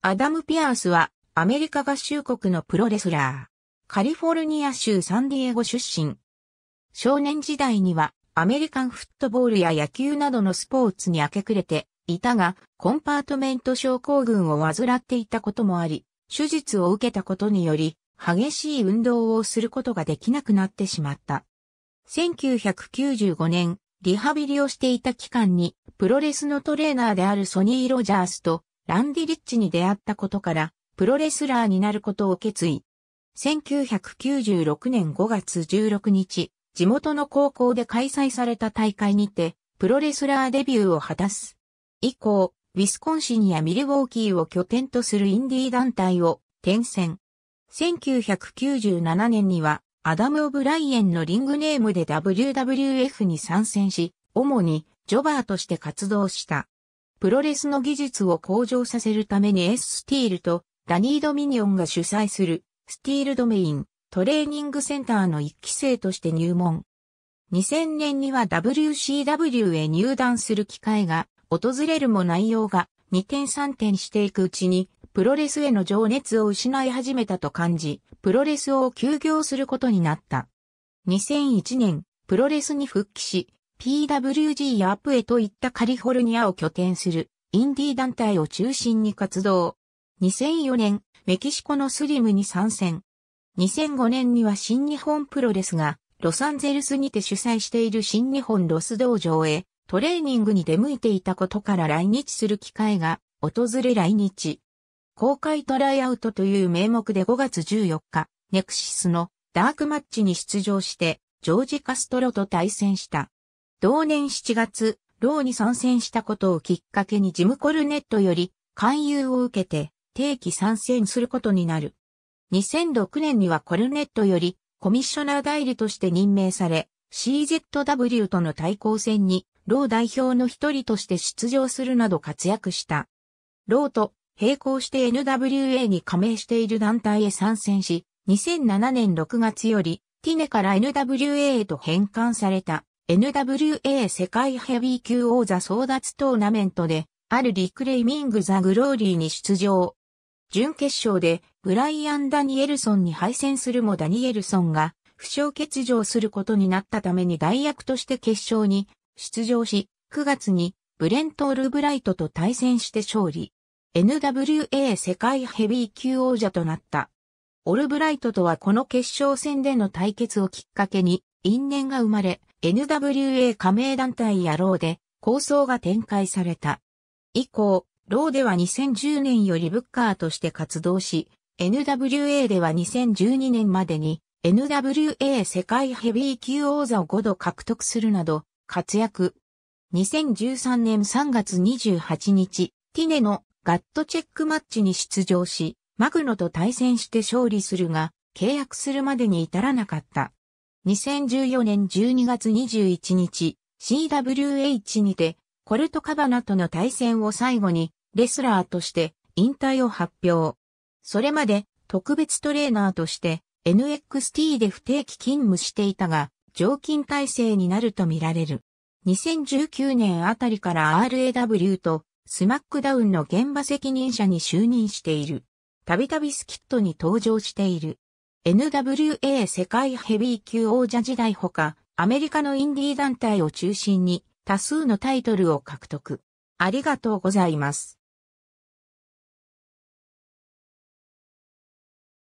アダム・ピアースはアメリカ合衆国のプロレスラー。カリフォルニア州サンディエゴ出身。少年時代にはアメリカンフットボールや野球などのスポーツに明け暮れていたが、コンパートメント症候群を患っていたこともあり、手術を受けたことにより、激しい運動をすることができなくなってしまった。1995年、リハビリをしていた期間に、プロレスのトレーナーであるソニー・ロジャースとランディ・リッチに出会ったことから、プロレスラーになることを決意。1996年5月16日、地元の高校で開催された大会にて、プロレスラーデビューを果たす。以降、ウィスコンシンやミルウォーキーを拠点とするインディー団体を転戦。1997年には、アダム・オブライエンのリングネームで WWF に参戦し、主にジョバーとして活動した。プロレスの技術を向上させるために S スティールとダニー・ドミニオンが主催するスティールドメイントレーニングセンターの一期生として入門。2000年には WCW へ入団する機会が訪れるも内容が2点3点していくうちにプロレスへの情熱を失い始めたと感じ、プロレスを休業することになった。2001年、プロレスに復帰し、PWG やアプエといったカリフォルニアを拠点するインディー団体を中心に活動。2004年、メキシコのスリムに参戦。2005年には新日本プロレスがロサンゼルスにて主催している新日本ロス道場へトレーニングに出向いていたことから来日する機会が訪れ来日。公開トライアウトという名目で5月14日、ネクシスのダークマッチに出場して、ジョージ・カストロと対戦した。同年7月、ローに参戦したことをきっかけにジム・コルネットより勧誘を受けて定期参戦することになる。2006年にはコルネットよりコミッショナー代理として任命され、CZW との対抗戦にロー代表の一人として出場するなど活躍した。ローと並行して NWA に加盟している団体へ参戦し、2007年6月よりティネから NWA へと返還された。NWA 世界ヘビー級王座争奪トーナメントで、あるリクレイミング・ザ・グローリーに出場。準決勝で、ブライアン・ダニエルソンに敗戦するもダニエルソンが、負傷欠場することになったために代役として決勝に出場し、9月にブレント・オルブライトと対戦して勝利。NWA 世界ヘビー級王者となった。オルブライトとはこの決勝戦での対決をきっかけに因縁が生まれ、NWA 加盟団体やローで構想が展開された。以降、ローでは2010年よりブッカーとして活動し、NWA では2012年までに NWA 世界ヘビー級王座を5度獲得するなど活躍。2013年3月28日、ティネのガットチェックマッチに出場し、マグノと対戦して勝利するが、契約するまでに至らなかった。2014年12月21日、CWH にて、コルトカバナとの対戦を最後に、レスラーとして引退を発表。それまで、特別トレーナーとして、NXT で不定期勤務していたが、常勤体制になるとみられる。2019年あたりから RAW とスマックダウンの現場責任者に就任している。たびたびスキットに登場している。NWA 世界ヘビー級王者時代ほか、アメリカのインディー団体を中心に多数のタイトルを獲得。ありがとうございます。